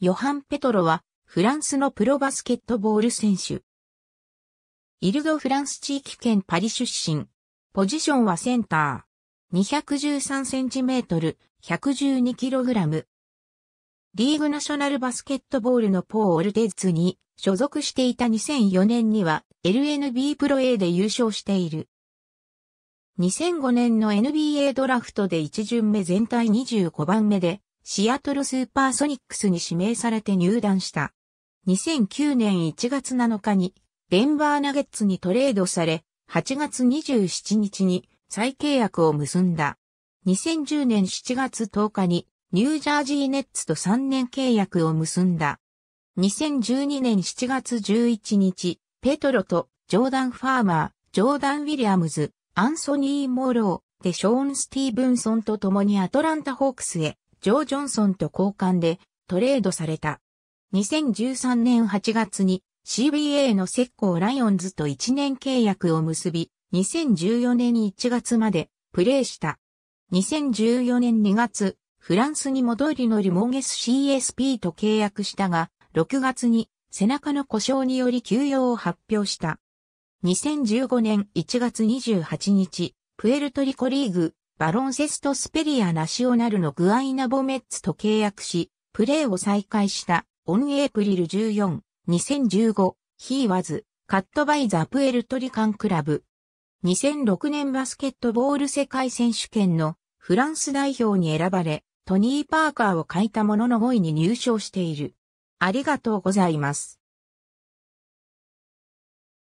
ヨハン・ペトロは、フランスのプロバスケットボール選手。イルド・フランス地域圏パリ出身。ポジションはセンター。213センチメートル、112キログラム。リーグナショナルバスケットボールのポー・オルテッズに所属していた2004年には LNB プロ A で優勝している。2005年の NBA ドラフトで一巡目全体25番目でシアトルスーパーソニックスに指名されて入団した。2009年1月7日にデンバーナゲッツにトレードされ、8月27日に再契約を結んだ。2010年7月10日にニュージャージーネッツと3年契約を結んだ。2012年7月11日、ペトロとジョーダン・ファーマー、ジョーダン・ウィリアムズ、アンソニー・モーロー、でショーン・スティーブンソンと共にアトランタ・ホークスへジョー・ジョンソンと交換でトレードされた。2013年8月に CBA の石膏ライオンズと1年契約を結び、2014年1月までプレーした。2014年2月、フランスに戻りのリモーゲス CSP と契約したが、6月に背中の故障により休養を発表した。2015年1月28日、プエルトリコリーグバロンセストスペリアナシオナルのグアイナボメッツと契約し、プレーを再開したオンエイプリル14、2015、ヒーワズ、カットバイザプエルトリカンクラブ。2006年バスケットボール世界選手権のフランス代表に選ばれ、トニー・パーカーを書いたものの5位に入賞している。ありがとうございます。